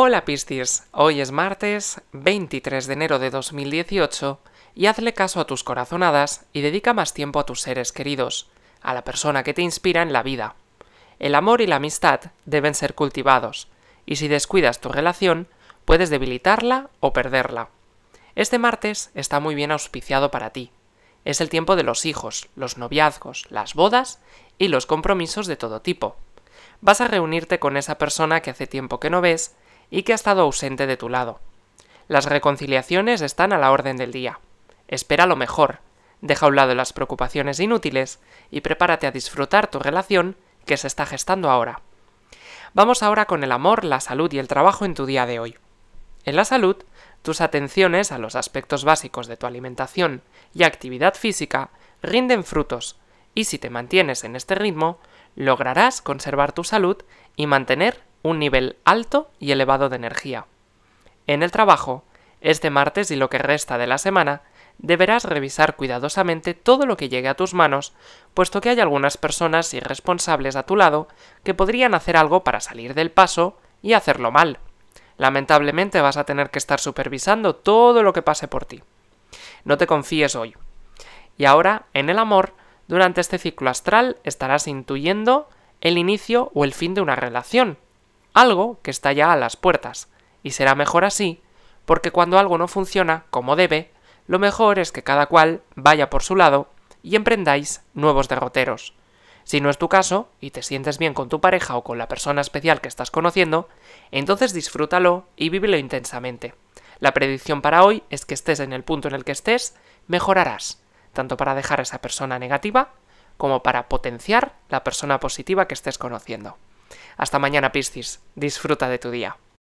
Hola Piscis, hoy es martes 23 de enero de 2018 y hazle caso a tus corazonadas y dedica más tiempo a tus seres queridos, a la persona que te inspira en la vida. El amor y la amistad deben ser cultivados, y si descuidas tu relación, puedes debilitarla o perderla. Este martes está muy bien auspiciado para ti. Es el tiempo de los hijos, los noviazgos, las bodas y los compromisos de todo tipo. Vas a reunirte con esa persona que hace tiempo que no ves y que ha estado ausente de tu lado. Las reconciliaciones están a la orden del día. Espera lo mejor, deja a un lado las preocupaciones inútiles y prepárate a disfrutar tu relación que se está gestando ahora. Vamos ahora con el amor, la salud y el trabajo en tu día de hoy. En la salud, tus atenciones a los aspectos básicos de tu alimentación y actividad física rinden frutos, y si te mantienes en este ritmo, lograrás conservar tu salud y mantener un nivel alto y elevado de energía. En el trabajo, este martes y lo que resta de la semana, deberás revisar cuidadosamente todo lo que llegue a tus manos, puesto que hay algunas personas irresponsables a tu lado que podrían hacer algo para salir del paso y hacerlo mal. Lamentablemente vas a tener que estar supervisando todo lo que pase por ti. No te confíes hoy. Y ahora, en el amor, durante este ciclo astral estarás intuyendo el inicio o el fin de una relación, algo que está ya a las puertas, y será mejor así, porque cuando algo no funciona como debe, lo mejor es que cada cual vaya por su lado y emprendáis nuevos derroteros. Si no es tu caso, y te sientes bien con tu pareja o con la persona especial que estás conociendo, entonces disfrútalo y vívelo intensamente. La predicción para hoy es que estés en el punto en el que estés, mejorarás, tanto para dejar a esa persona negativa como para potenciar la persona positiva que estés conociendo. Hasta mañana, Piscis. Disfruta de tu día.